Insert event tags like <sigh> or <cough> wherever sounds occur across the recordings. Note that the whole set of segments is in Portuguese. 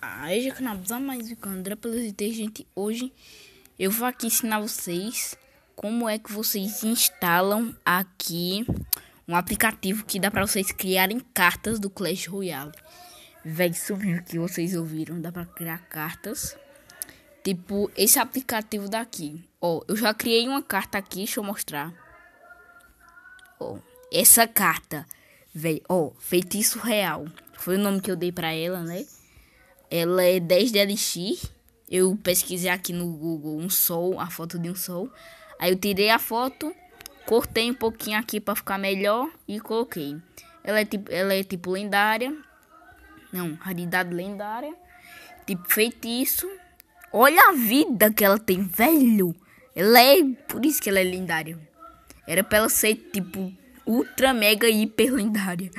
Aí, canalizar mais o André pelo gente. Hoje eu vou aqui ensinar vocês como é que vocês instalam aqui um aplicativo que dá para vocês criarem cartas do Clash Royale. Véi, isso mesmo que vocês ouviram, dá para criar cartas. Tipo, esse aplicativo daqui. Ó, oh, eu já criei uma carta aqui, deixa eu mostrar. Ó, oh, essa carta, véi, ó, oh, feitiço real. Foi o nome que eu dei para ela, né? Ela é 10 de Elixir. Eu pesquisei aqui no Google um sol, a foto de um sol. Aí eu tirei a foto, cortei um pouquinho aqui para ficar melhor e coloquei. Ela é tipo, ela é tipo lendária. Não, raridade lendária. Tipo feitiço. Olha a vida que ela tem, velho. Ela é. Por isso que ela é lendária. Era pra ela ser, tipo, ultra, mega, hiper lendária.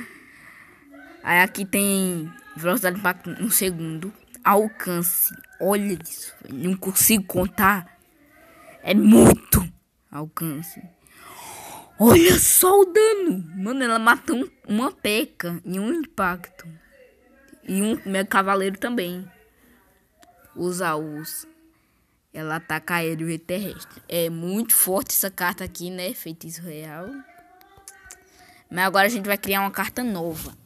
Aí aqui tem Velocidade máxima um segundo. Alcance. Olha isso. Não consigo contar. É muito alcance. Olha só o dano. Mano, ela matou um, uma peca em um impacto. E um meu cavaleiro também. Usa os. Ela ataca aéreo e terrestre. É muito forte essa carta aqui, né? Feitiço real. Mas agora a gente vai criar uma carta nova.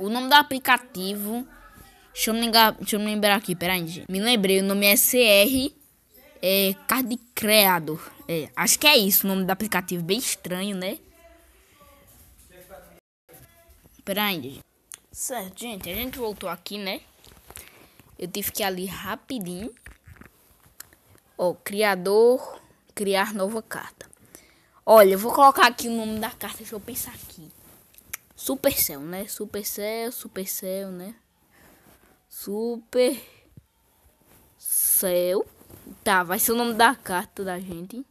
O nome do aplicativo. Deixa eu me lembrar, deixa eu me lembrar aqui, peraí, gente. Me lembrei, o nome é CR é, Card Creador. É, acho que é isso o nome do aplicativo. Bem estranho, né? Peraí, gente. Certo, gente, a gente voltou aqui, né? Eu tive que ir ali rapidinho. Ó, criador, criar nova carta. Olha, eu vou colocar aqui o nome da carta, deixa eu pensar aqui. Supercell, né? Supercell, Supercell, né? Super céu, né? Tá, vai ser o nome da carta da gente.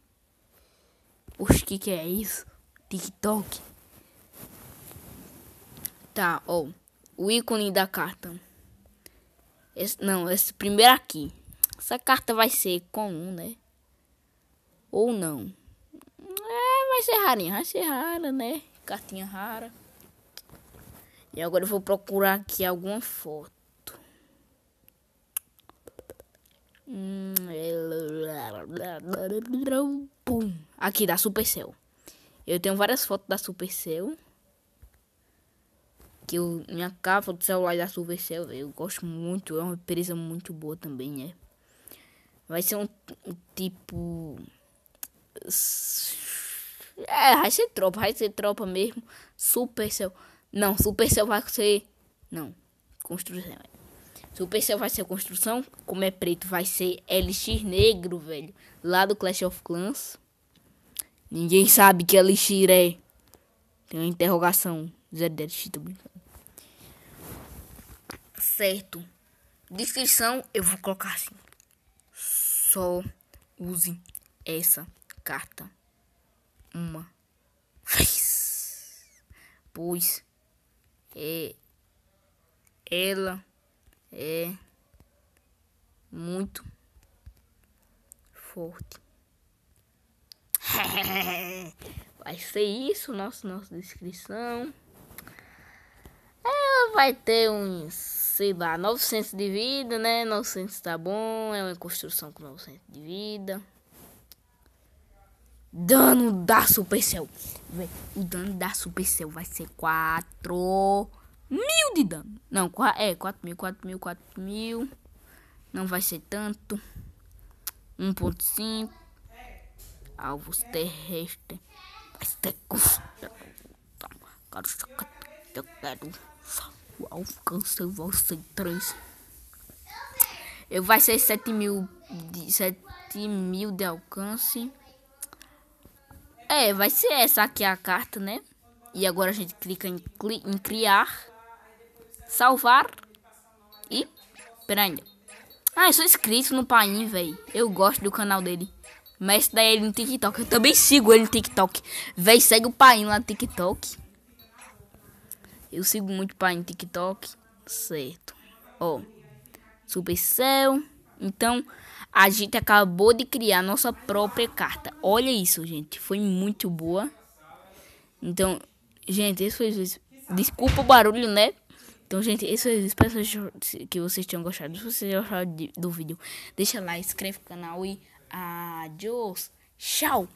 Oxe, que que é isso? TikTok. Tá, ó. O ícone da carta. Esse, não, esse primeiro aqui. Essa carta vai ser comum, né? Ou não. É, vai ser rarinha, vai ser rara, né? Cartinha rara. E agora eu vou procurar aqui alguma foto. Aqui da Supercell. Eu tenho várias fotos da Supercell. Que eu, minha capa do celular da Supercell, eu gosto muito, é uma empresa muito boa também, né? Vai ser um, um tipo é, vai ser tropa, vai ser tropa mesmo. Supercell. Não, Cell vai ser. Não, construção. Cell vai ser construção. Como é preto, vai ser LX negro, velho. Lá do Clash of Clans. Ninguém sabe que LX é. Tem uma interrogação. 010, tô brincando. Certo. Descrição, eu vou colocar assim. Só use essa carta uma vez. Pois e ela é muito forte. <laughs> vai ser isso, nosso, nossa descrição. Ela vai ter uns, sei lá, 900 de vida, né? 900 tá bom, é uma construção com 900 de vida. Dano da Supercell. O dano da Supercell vai ser 4 mil de dano. Não, é 4 mil, 4 mil, 4 mil. Não vai ser tanto. 1.5. Alvos terrestres. Mas tem custa. Eu quero o alcance vai ser 3. Eu vai ser 7 mil de, 7 mil de alcance. É, vai ser essa aqui a carta, né? E agora a gente clica em, em criar, salvar e. Peraí. Ah, eu sou inscrito no Paim, velho. Eu gosto do canal dele. Mas daí ele no TikTok. Eu também sigo ele no TikTok. Véi, segue o Paim lá no TikTok. Eu sigo muito o Paim no TikTok. Certo. Ó. Oh. Supercell. Então, a gente acabou de criar nossa própria carta. Olha isso, gente. Foi muito boa. Então, gente, isso foi isso. Desculpa o barulho, né? Então, gente, isso foi isso. Espero que vocês tenham gostado. Se vocês gostaram do vídeo, deixa lá, inscreve no canal e adiós. Tchau!